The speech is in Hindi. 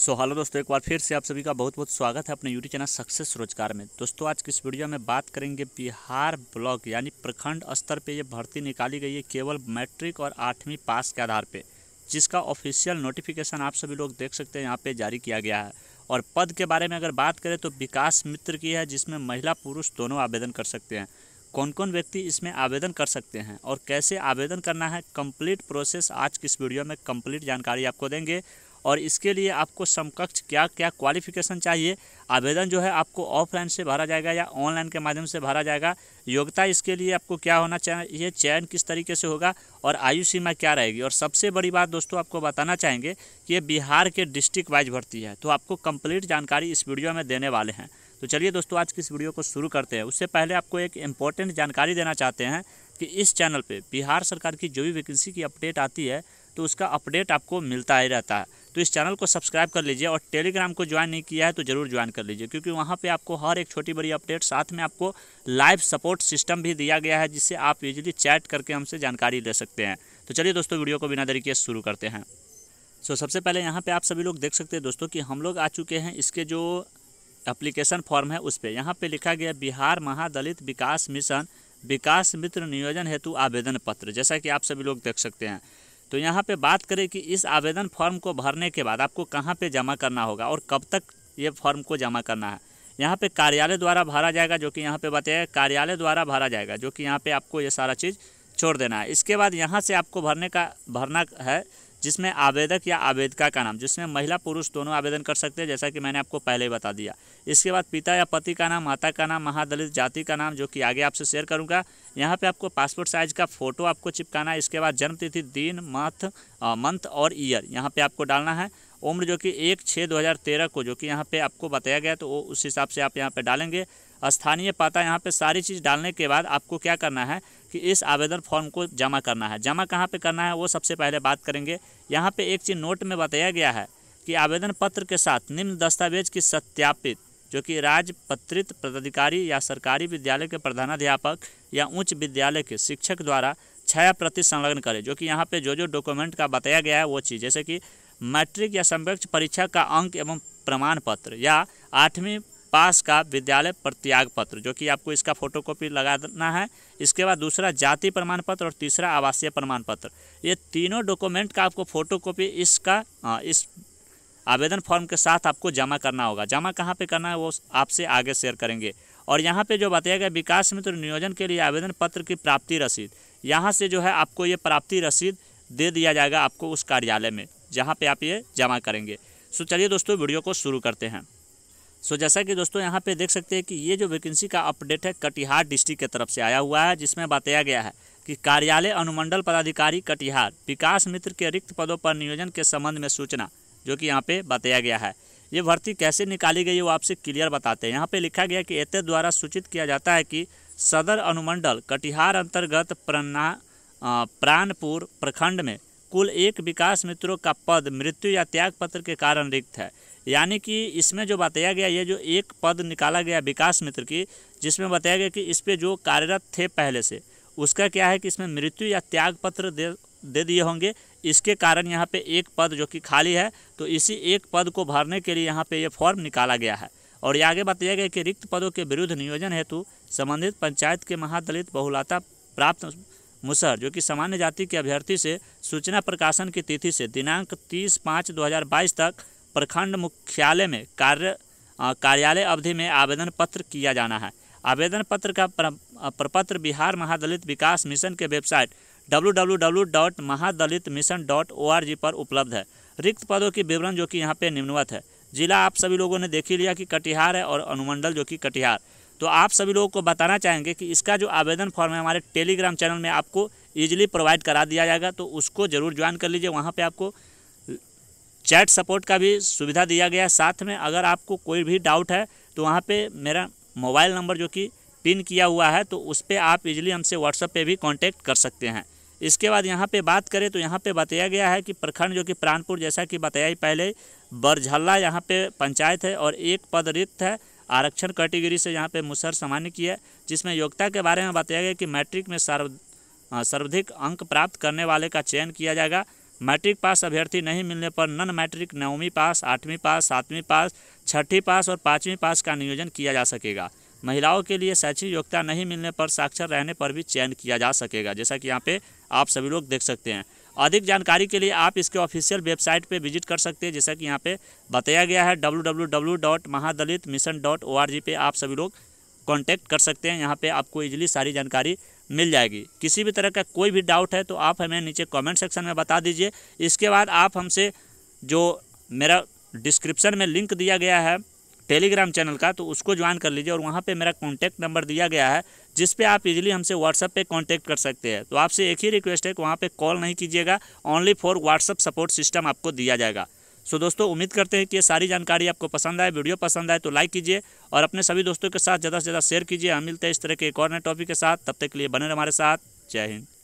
सो हेलो दोस्तों एक बार फिर से आप सभी का बहुत बहुत स्वागत है अपने यूट्यूब चैनल सक्सेस रोजगार में दोस्तों आज की इस वीडियो में बात करेंगे बिहार ब्लॉक यानी प्रखंड स्तर पे ये भर्ती निकाली गई है केवल मैट्रिक और आठवीं पास के आधार पे जिसका ऑफिशियल नोटिफिकेशन आप सभी लोग देख सकते हैं यहाँ पर जारी किया गया है और पद के बारे में अगर बात करें तो विकास मित्र की है जिसमें महिला पुरुष दोनों आवेदन कर सकते हैं कौन कौन व्यक्ति इसमें आवेदन कर सकते हैं और कैसे आवेदन करना है कंप्लीट प्रोसेस आज की इस वीडियो में कंप्लीट जानकारी आपको देंगे और इसके लिए आपको समकक्ष क्या क्या क्वालिफिकेशन चाहिए आवेदन जो है आपको ऑफलाइन से भरा जाएगा या ऑनलाइन के माध्यम से भरा जाएगा योग्यता इसके लिए आपको क्या होना चाहिए चयन किस तरीके से होगा और आयु सीमा क्या रहेगी और सबसे बड़ी बात दोस्तों आपको बताना चाहेंगे कि ये बिहार के डिस्ट्रिक्ट वाइज भर्ती है तो आपको कंप्लीट जानकारी इस वीडियो में देने वाले हैं तो चलिए दोस्तों आज की इस वीडियो को शुरू करते हैं उससे पहले आपको एक इम्पॉर्टेंट जानकारी देना चाहते हैं कि इस चैनल पे बिहार सरकार की जो भी वैकेंसी की अपडेट आती है तो उसका अपडेट आपको मिलता ही रहता है तो इस चैनल को सब्सक्राइब कर लीजिए और टेलीग्राम को ज्वाइन नहीं किया है तो ज़रूर ज्वाइन कर लीजिए क्योंकि वहाँ पे आपको हर एक छोटी बड़ी अपडेट साथ में आपको लाइव सपोर्ट सिस्टम भी दिया गया है जिससे आप यूजली चैट करके हमसे जानकारी ले सकते हैं तो चलिए दोस्तों वीडियो को बिना तरीके से शुरू करते हैं सो सबसे पहले यहाँ पर आप सभी लोग देख सकते हैं दोस्तों कि हम लोग आ चुके हैं इसके जो एप्लीकेशन फॉर्म है उस पर यहाँ पर लिखा गया बिहार महादलित विकास मिशन विकास मित्र नियोजन हेतु आवेदन पत्र जैसा कि आप सभी लोग देख सकते हैं तो यहाँ पे बात करें कि इस आवेदन फॉर्म को भरने के बाद आपको कहाँ पे जमा करना होगा और कब तक ये फॉर्म को जमा करना है यहाँ पे कार्यालय द्वारा भरा जाएगा जो कि यहाँ पे बताया कार्यालय द्वारा भरा जाएगा जो कि यहाँ पे आपको ये सारा चीज़ छोड़ देना है इसके बाद यहाँ से आपको भरने का भरना है जिसमें आवेदक या आवेदिका का नाम जिसमें महिला पुरुष दोनों आवेदन कर सकते हैं जैसा कि मैंने आपको पहले ही बता दिया इसके बाद पिता या पति का नाम माता का नाम महादलित जाति का नाम जो कि आगे आपसे शेयर करूँगा यहाँ पे आपको पासपोर्ट साइज का फ़ोटो आपको चिपकाना है इसके बाद जन्म तिथि दिन मंथ मंथ और ईयर यहाँ पर आपको डालना है उम्र जो कि एक छः दो हज़ार तेरह को जो कि यहाँ पर आपको बताया गया तो वो उस हिसाब से आप यहाँ पर डालेंगे स्थानीय पता यहाँ पर सारी चीज़ डालने के बाद आपको क्या करना है कि इस आवेदन फॉर्म को जमा करना है जमा कहाँ पे करना है वो सबसे पहले बात करेंगे यहाँ पे एक चीज़ नोट में बताया गया है कि आवेदन पत्र के साथ निम्न दस्तावेज की सत्यापित जो कि राज्य पत्रित पदाधिकारी या सरकारी विद्यालय के प्रधानाध्यापक या उच्च विद्यालय के शिक्षक द्वारा छाया प्रति संलग्न करें जो कि यहाँ पे जो जो डॉक्यूमेंट का बताया गया है वो चीज़ जैसे कि मैट्रिक या संवेक्ष परीक्षा का अंक एवं प्रमाण पत्र या आठवीं पास का विद्यालय प्रत्याग पत्र जो कि आपको इसका फोटोकॉपी लगाना है इसके बाद दूसरा जाति प्रमाण पत्र और तीसरा आवासीय प्रमाण पत्र ये तीनों डॉक्यूमेंट का आपको फोटोकॉपी इसका इस आवेदन फॉर्म के साथ आपको जमा करना होगा जमा कहाँ पे करना है वो आपसे आगे शेयर करेंगे और यहाँ पे जो बताया गया विकास मित्र नियोजन के लिए आवेदन पत्र की प्राप्ति रसीद यहाँ से जो है आपको ये प्राप्ति रसीद दे दिया जाएगा आपको उस कार्यालय में जहाँ पर आप ये जमा करेंगे सो चलिए दोस्तों वीडियो को शुरू करते हैं सो so, जैसा कि दोस्तों यहाँ पे देख सकते हैं कि ये जो वैकेंसी का अपडेट है कटिहार डिस्ट्रिक्ट की तरफ से आया हुआ है जिसमें बताया गया है कि कार्यालय अनुमंडल पदाधिकारी कटिहार विकास मित्र के रिक्त पदों पर नियोजन के संबंध में सूचना जो कि यहाँ पे बताया गया है ये भर्ती कैसे निकाली गई वो आपसे क्लियर बताते हैं यहाँ पे लिखा गया कि एते द्वारा सूचित किया जाता है कि सदर अनुमंडल कटिहार अंतर्गत प्रना प्राणपुर प्रखंड में कुल एक विकास मित्रों का पद मृत्यु या त्यागपत्र के कारण रिक्त है यानी कि इसमें जो बताया गया ये जो एक पद निकाला गया विकास मित्र की जिसमें बताया गया कि इस पर जो कार्यरत थे पहले से उसका क्या है कि इसमें मृत्यु या त्याग पत्र दे दे दिए होंगे इसके कारण यहाँ पे एक पद जो कि खाली है तो इसी एक पद को भरने के लिए यहाँ पे ये यह फॉर्म निकाला गया है और ये आगे बताया गया कि रिक्त पदों के विरुद्ध नियोजन हेतु संबंधित पंचायत के महादलित बहुलता प्राप्त मुसहर जो कि सामान्य जाति के अभ्यर्थी से सूचना प्रकाशन की तिथि से दिनांक तीस पाँच दो तक प्रखंड मुख्यालय में कार्य कार्यालय अवधि में आवेदन पत्र किया जाना है आवेदन पत्र का प्रपत्र बिहार महादलित विकास मिशन के वेबसाइट डब्ल्यू पर उपलब्ध है रिक्त पदों की विवरण जो कि यहाँ पे निम्नवत है जिला आप सभी लोगों ने देख ही लिया कि कटिहार है और अनुमंडल जो कि कटिहार तो आप सभी लोगों को बताना चाहेंगे कि इसका जो आवेदन फॉर्म है हमारे टेलीग्राम चैनल में आपको ईजिली प्रोवाइड करा दिया जाएगा तो उसको ज़रूर ज्वाइन कर लीजिए वहाँ पर आपको चैट सपोर्ट का भी सुविधा दिया गया है साथ में अगर आपको कोई भी डाउट है तो वहाँ पे मेरा मोबाइल नंबर जो कि पिन किया हुआ है तो उस पर आप इजीली हमसे व्हाट्सअप पे भी कांटेक्ट कर सकते हैं इसके बाद यहाँ पे बात करें तो यहाँ पे बताया गया है कि प्रखंड जो कि प्राणपुर जैसा कि बताया ही पहले बरझल्ला यहाँ पर पंचायत है और एक पद रिक्त है आरक्षण कैटेगरी से यहाँ पर मुसहर सामान्य की है जिसमें योग्यता के बारे में बताया गया कि मैट्रिक में सर्व सर्वाधिक अंक प्राप्त करने वाले का चयन किया जाएगा मैट्रिक पास अभ्यर्थी नहीं मिलने पर नन मैट्रिक नौवीं पास आठवीं पास सातवीं पास छठी पास और पाँचवीं पास का नियोजन किया जा सकेगा महिलाओं के लिए शैक्षिक योग्यता नहीं मिलने पर साक्षर रहने पर भी चयन किया जा सकेगा जैसा कि यहाँ पे आप सभी लोग देख सकते हैं अधिक जानकारी के लिए आप इसके ऑफिशियल वेबसाइट पे विजिट कर सकते हैं जैसा कि यहाँ पे बताया गया है डब्ल्यू पे आप सभी लोग कांटेक्ट कर सकते हैं यहाँ पे आपको इजीली सारी जानकारी मिल जाएगी किसी भी तरह का कोई भी डाउट है तो आप हमें नीचे कमेंट सेक्शन में बता दीजिए इसके बाद आप हमसे जो मेरा डिस्क्रिप्शन में लिंक दिया गया है टेलीग्राम चैनल का तो उसको ज्वाइन कर लीजिए और वहाँ पर मेरा कॉन्टैक्ट नंबर दिया गया है जिस पर आप इज़िली हमसे व्हाट्सअप पर कॉन्टैक्ट कर सकते हैं तो आपसे एक ही रिक्वेस्ट है कि वहाँ पर कॉल नहीं कीजिएगा only for WhatsApp support system आपको दिया जाएगा सो दोस्तों उम्मीद करते हैं कि ये सारी जानकारी आपको पसंद आए वीडियो पसंद आए तो लाइक कीजिए और अपने सभी दोस्तों के साथ ज़्यादा से ज़्यादा शेयर कीजिए हम मिलते हैं इस तरह के एक और नए टॉपिक के साथ तब तक के लिए बने हमारे साथ जय हिंद